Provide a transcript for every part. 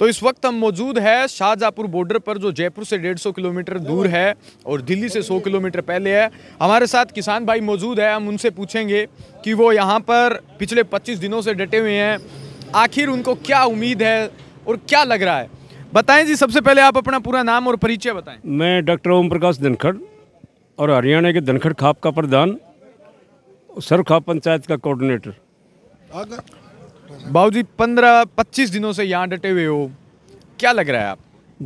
तो इस वक्त हम मौजूद है शाहजहाँपुर बॉर्डर पर जो जयपुर से 150 किलोमीटर दूर है और दिल्ली से 100 किलोमीटर पहले है हमारे साथ किसान भाई मौजूद है हम उनसे पूछेंगे कि वो यहाँ पर पिछले 25 दिनों से डटे हुए हैं आखिर उनको क्या उम्मीद है और क्या लग रहा है बताएं जी सबसे पहले आप अपना पूरा नाम और परिचय बताएं मैं डॉक्टर ओम प्रकाश धनखड़ और हरियाणा के धनखड़ खाप का प्रधान सर खाप पंचायत का कोऑर्डिनेटर बाबू जी पंद्रह पच्चीस दिनों से यहाँ डटे हुए हो क्या लग रहा है आप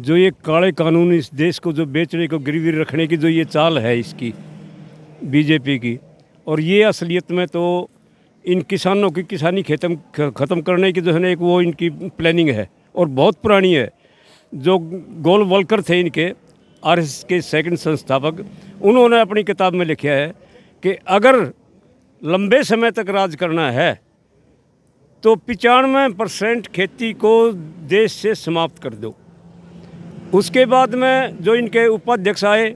जो ये काले कानून इस देश को जो बेचने को गिरवी रखने की जो ये चाल है इसकी बीजेपी की और ये असलियत में तो इन किसानों की किसानी खत्म ख़त्म करने की जो है ना एक वो इनकी प्लानिंग है और बहुत पुरानी है जो गोल वर्कर थे इनके आर के सेकंड संस्थापक उन्होंने अपनी किताब में लिखा है कि अगर लंबे समय तक राज करना है तो पचानवे परसेंट खेती को देश से समाप्त कर दो उसके बाद में जो इनके उपाध्यक्ष आए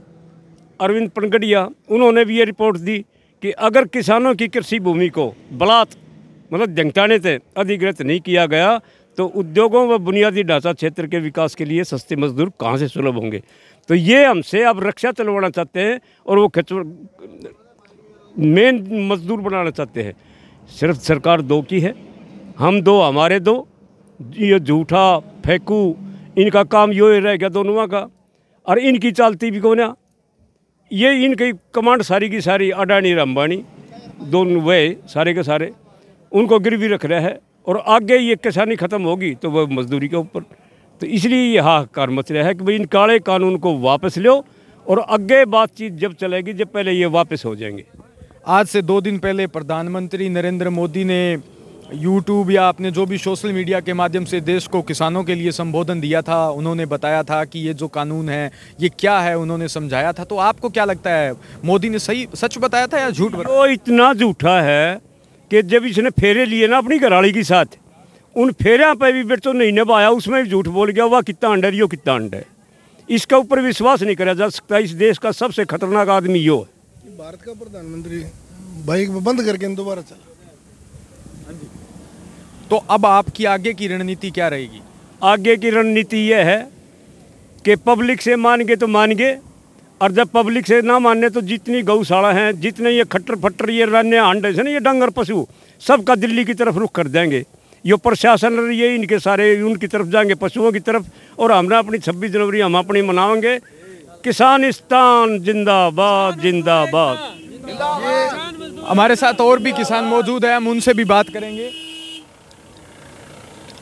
अरविंद पनगड़िया उन्होंने भी ये रिपोर्ट दी कि अगर किसानों की कृषि भूमि को बलात् मतलब जंगटाने से अधिग्रहित नहीं किया गया तो उद्योगों व बुनियादी ढांचा क्षेत्र के विकास के लिए सस्ते मजदूर कहाँ से सुलभ होंगे तो ये हमसे अब रक्षा चलवाना चाहते हैं और वो खच मेन मजदूर बनाना चाहते हैं सिर्फ सरकार दो की है हम दो हमारे दो ये झूठा फेंकू इनका काम यो ही रह गया दोनों का और इनकी चलती भी है ये इनकी कमांड सारी की सारी अडानी और अम्बानी दोनों वह सारे के सारे उनको गिरवी रख रहे हैं और आगे ये किसानी ख़त्म होगी तो वह मजदूरी के ऊपर तो इसलिए ये हाहाकार मच रहा है कि भाई इन काले कानून को वापस लो और आगे बातचीत जब चलेगी जब पहले ये वापस हो जाएंगे आज से दो दिन पहले प्रधानमंत्री नरेंद्र मोदी ने यूट्यूब या आपने जो भी सोशल मीडिया के माध्यम से देश को किसानों के लिए संबोधन दिया था उन्होंने बताया था कि ये जो कानून है ये क्या है उन्होंने समझाया था तो आपको क्या लगता है मोदी ने सही सच बताया था या झूठ वो इतना झूठा है कि जब इसने फेरे लिए ना अपनी घराली के साथ उन फेरिया पर भी फिर तो नहीं नभाया उसमें भी झूठ बोल गया वह कितना अंडर यो कितना अंडर इसके ऊपर विश्वास नहीं करा जा सकता इस देश का सबसे खतरनाक आदमी यो है भारत का प्रधानमंत्री बाइक बंद करके दोबारा चला तो अब आपकी आगे की रणनीति क्या रहेगी आगे की रणनीति यह है कि पब्लिक से मान गए तो मान गए और जब पब्लिक से ना माने तो जितनी गौशाला हैं जितने ये खट्टर फट्टर ये रन्य हांडे से ना ये डंगर पशु सबका दिल्ली की तरफ रुख कर देंगे ये प्रशासन ये इनके सारे उनकी तरफ जाएंगे पशुओं की तरफ और हमने अपनी छब्बीस जनवरी हम अपनी मनाएंगे किसानिस्तान जिंदाबाद जिंदाबाद हमारे साथ और भी किसान मौजूद है हम उनसे भी बात करेंगे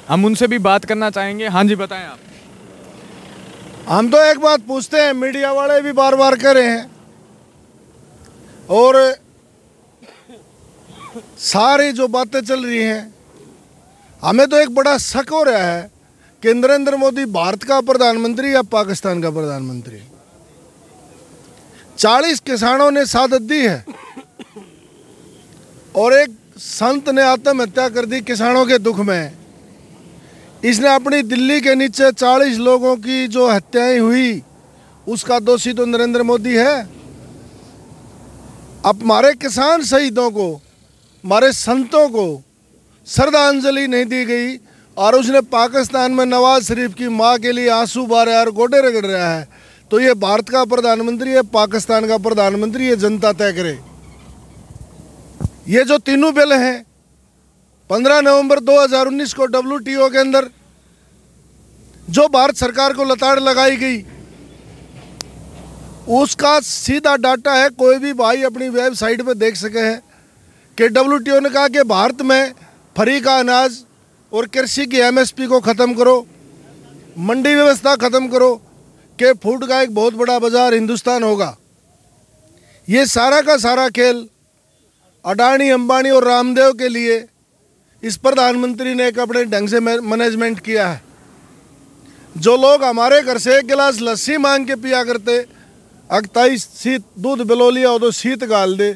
हम उनसे भी बात करना चाहेंगे हाँ जी बताएं आप हम तो एक बात पूछते हैं मीडिया वाले भी बार बार कह रहे हैं और सारी जो बातें चल रही हैं हमें तो एक बड़ा शक हो रहा है कि नरेंद्र मोदी भारत का प्रधानमंत्री या पाकिस्तान का प्रधानमंत्री चालीस किसानों ने शहादत दी है और एक संत ने आत्महत्या कर दी किसानों के दुख में इसने अपनी दिल्ली के नीचे 40 लोगों की जो हत्याएं हुई उसका दोषी तो नरेंद्र मोदी है अब हमारे किसान शहीदों को हमारे संतों को श्रद्धांजलि नहीं दी गई और उसने पाकिस्तान में नवाज शरीफ की माँ के लिए आंसू बारे और गोडे रगड़ रहा है तो ये भारत का प्रधानमंत्री है पाकिस्तान का प्रधानमंत्री ये जनता तय करे ये जो तीनों बिल हैं 15 नवंबर 2019 को डब्ल्यू के अंदर जो भारत सरकार को लताड़ लगाई गई उसका सीधा डाटा है कोई भी भाई अपनी वेबसाइट पर देख सके हैं कि डब्ल्यू ने कहा कि भारत में फरी का अनाज और कृषि की एमएसपी को ख़त्म करो मंडी व्यवस्था ख़त्म करो कि फूड का एक बहुत बड़ा बाज़ार हिंदुस्तान होगा ये सारा का सारा खेल अडानी अंबानी और रामदेव के लिए इस प्रधानमंत्री ने एक अपने ढंग से मैनेजमेंट किया है जो लोग हमारे घर से एक गिलास लस्सी मांग के पिया करते अगताई शीत दूध बिलो लिया हो तो शीत गाल दे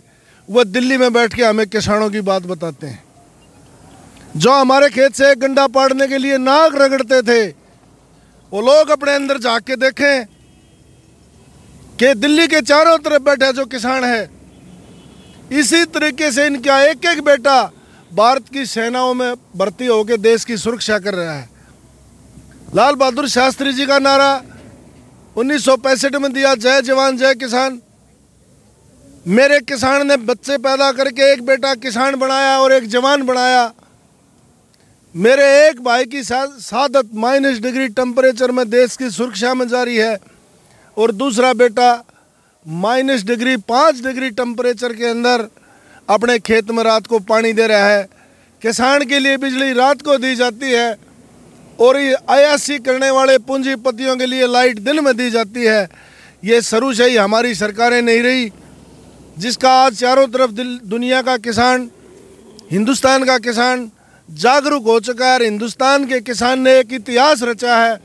वह दिल्ली में बैठ के हमें किसानों की बात बताते हैं जो हमारे खेत से एक गंडा पाड़ने के लिए नाक रगड़ते थे वो लोग अपने अंदर झाँक के देखें कि दिल्ली के चारों तरफ बैठा जो किसान है इसी तरीके से इनका एक एक बेटा भारत की सेनाओं में भर्ती होकर देश की सुरक्षा कर रहा है लाल बहादुर शास्त्री जी का नारा उन्नीस में दिया जय जवान जय किसान मेरे किसान ने बच्चे पैदा करके एक बेटा किसान बनाया और एक जवान बनाया मेरे एक भाई की शहादत माइनस डिग्री टेम्परेचर में देश की सुरक्षा में जारी है और दूसरा बेटा माइनस डिग्री पाँच डिग्री टेम्परेचर के अंदर अपने खेत में रात को पानी दे रहा है किसान के लिए बिजली रात को दी जाती है और ये अयासी करने वाले पूंजीपतियों के लिए लाइट दिन में दी जाती है ये शुरू से ही हमारी सरकारें नहीं रही जिसका आज चारों तरफ दुनिया का किसान हिंदुस्तान का किसान जागरूक हो चुका है और हिंदुस्तान के किसान ने एक इतिहास रचा है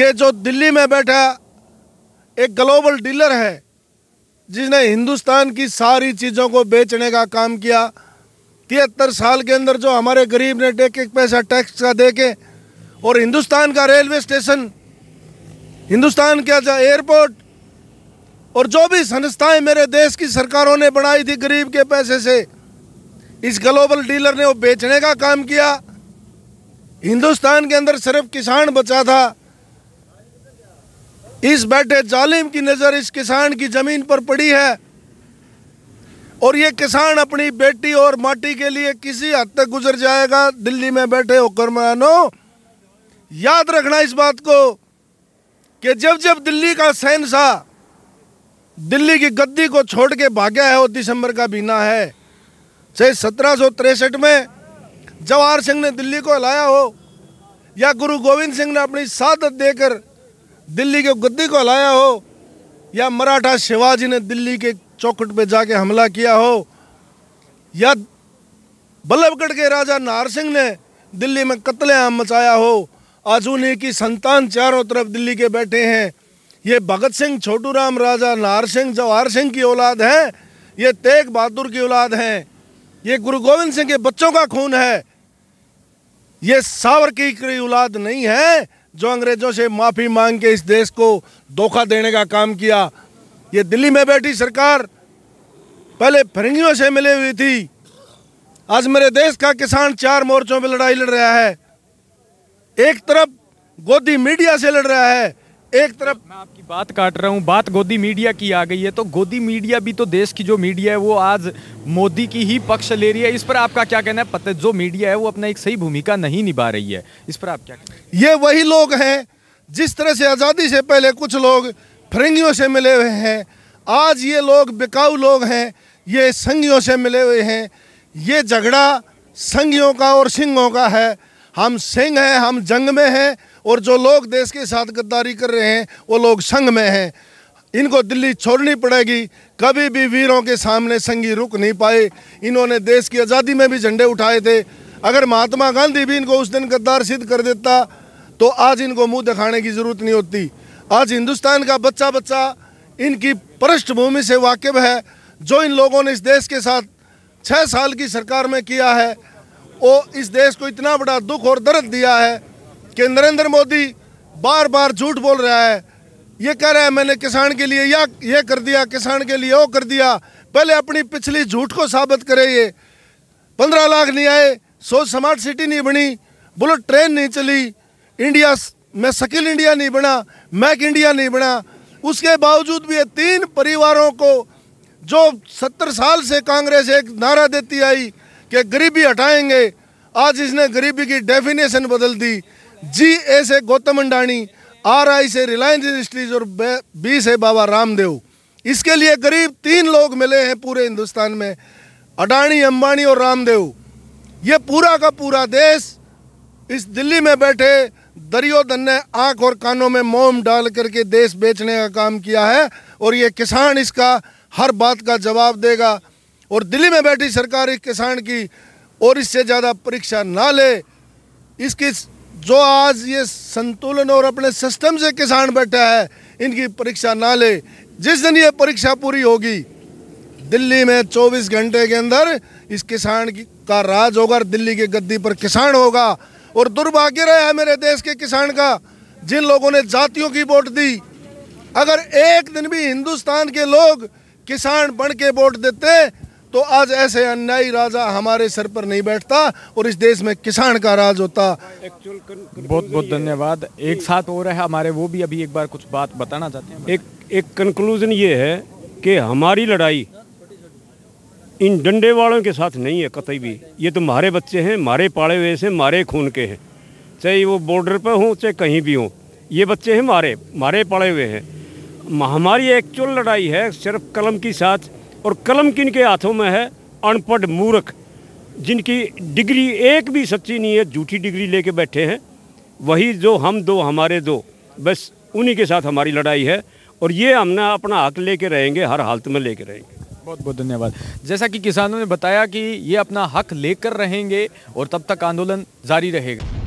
कि जो दिल्ली में बैठा एक ग्लोबल डीलर है जिसने हिंदुस्तान की सारी चीज़ों को बेचने का काम किया तिहत्तर साल के अंदर जो हमारे गरीब ने एक एक पैसा टैक्स का दे के और हिंदुस्तान का रेलवे स्टेशन हिंदुस्तान का एयरपोर्ट और जो भी संस्थाएं मेरे देश की सरकारों ने बनाई थी गरीब के पैसे से इस ग्लोबल डीलर ने वो बेचने का काम किया हिंदुस्तान के अंदर सिर्फ किसान बचा था इस बैठे जालिम की नज़र इस किसान की ज़मीन पर पड़ी है और ये किसान अपनी बेटी और माटी के लिए किसी हद तक गुजर जाएगा दिल्ली में बैठे होकर याद रखना इस बात को कि जब जब दिल्ली का सा दिल्ली की गद्दी को छोड़ के भाग्या है वो दिसंबर का बीना है चाहे सत्रह में जवाहर सिंह ने दिल्ली को हिलाया हो या गुरु गोविंद सिंह ने अपनी शादत देकर दिल्ली के गद्दी को हलाया हो या मराठा शिवाजी ने दिल्ली के चौकट पे जाके हमला किया हो या बल्लभगढ़ के राजा नार सिंह ने दिल्ली में कत्लेआम मचाया हो आज उन्हीं की संतान चारों तरफ दिल्ली के बैठे हैं ये भगत सिंह छोटू राम राजा नार सिंह जवाहर सिंह की औलाद है ये तेग बहादुर की औलाद हैं ये गुरु गोविंद सिंह के बच्चों का खून है ये सावर की औलाद नहीं है जो अंग्रेजों से माफ़ी मांग के इस देश को धोखा देने का काम किया ये दिल्ली में बैठी सरकार पहले फिरंगियों से मिली हुई थी आज मेरे देश का किसान चार मोर्चों पर लड़ाई लड़ रहा है एक तरफ गोदी मीडिया से लड़ रहा है एक तरफ मैं आपकी बात काट रहा हूँ बात गोदी मीडिया की आ गई है तो गोदी मीडिया भी तो देश की जो मीडिया है वो आज मोदी की ही पक्ष ले रही है इस पर आपका क्या कहना है पता जो मीडिया है वो अपना एक सही भूमिका नहीं निभा रही है इस पर आप क्या कहना ये वही लोग हैं जिस तरह से आज़ादी से पहले कुछ लोग फिरंगियों से मिले हुए हैं आज ये लोग बिकाऊ लोग हैं ये संघियों से मिले हुए हैं ये झगड़ा संघियों का और सिंहों का है हम सिंह हैं हम जंग में हैं और जो लोग देश के साथ गद्दारी कर रहे हैं वो लोग संघ में हैं इनको दिल्ली छोड़नी पड़ेगी कभी भी वीरों के सामने संगी रुक नहीं पाए इन्होंने देश की आज़ादी में भी झंडे उठाए थे अगर महात्मा गांधी भी इनको उस दिन गद्दार सिद्ध कर देता तो आज इनको मुंह दिखाने की ज़रूरत नहीं होती आज हिंदुस्तान का बच्चा बच्चा इनकी पृष्ठभूमि से वाकिफ है जो इन लोगों ने इस देश के साथ छः साल की सरकार में किया है वो इस देश को इतना बड़ा दुख और दर्द दिया है कि नरेंद्र मोदी बार बार झूठ बोल रहा है ये कह रहा है मैंने किसान के लिए या ये कर दिया किसान के लिए वो कर दिया पहले अपनी पिछली झूठ को साबित करे ये पंद्रह लाख नहीं आए सो स्मार्ट सिटी नहीं बनी बुलेट ट्रेन नहीं चली इंडिया में स्किल इंडिया नहीं बना मैक इंडिया नहीं बना उसके बावजूद भी ये तीन परिवारों को जो सत्तर साल से कांग्रेस एक नारा देती आई कि गरीबी हटाएंगे आज इसने गरीबी की डेफिनेशन बदल दी जी ए से गौतम अंडाणी आर आई से रिलायंस इंडस्ट्रीज और बी से बाबा रामदेव इसके लिए करीब तीन लोग मिले हैं पूरे हिंदुस्तान में अडानी अंबानी और रामदेव ये पूरा का पूरा देश इस दिल्ली में बैठे दरियोधन ने आंख और कानों में मोम डाल करके देश बेचने का काम किया है और ये किसान इसका हर बात का जवाब देगा और दिल्ली में बैठी सरकार इस किसान की और इससे ज़्यादा परीक्षा ना ले इसकी जो आज ये संतुलन और अपने सिस्टम से किसान बैठा है इनकी परीक्षा ना ले जिस दिन ये परीक्षा पूरी होगी दिल्ली में 24 घंटे के अंदर इस किसान की का राज होगा दिल्ली के गद्दी पर किसान होगा और दुर्भाग्य रहा है मेरे देश के किसान का जिन लोगों ने जातियों की वोट दी अगर एक दिन भी हिंदुस्तान के लोग किसान बन के वोट देते तो आज ऐसे अन्यायी राजा हमारे सर पर नहीं बैठता और इस देश में किसान का राज होता बहुत बहुत धन्यवाद एक साथ हो रहा है हमारे वो भी अभी एक बार कुछ बात बताना चाहते हैं एक एक कंक्लूजन ये है कि हमारी लड़ाई इन डंडे वालों के साथ नहीं है कतई भी ये तो हमारे बच्चे हैं मारे पाड़े हुए से मारे खून के हैं चाहे वो बॉर्डर पर हों चाहे कहीं भी हों ये बच्चे हैं मारे मारे पाड़े हुए हैं हमारी एक्चुअल लड़ाई है सिर्फ कलम की साथ और कलम किन के हाथों में है अनपढ़ मूर्ख जिनकी डिग्री एक भी सच्ची नहीं है झूठी डिग्री लेके बैठे हैं वही जो हम दो हमारे दो बस उन्हीं के साथ हमारी लड़ाई है और ये हमने अपना हक लेके रहेंगे हर हालत में लेके रहेंगे बहुत बहुत धन्यवाद जैसा कि किसानों ने बताया कि ये अपना हक लेकर रहेंगे और तब तक आंदोलन जारी रहेगा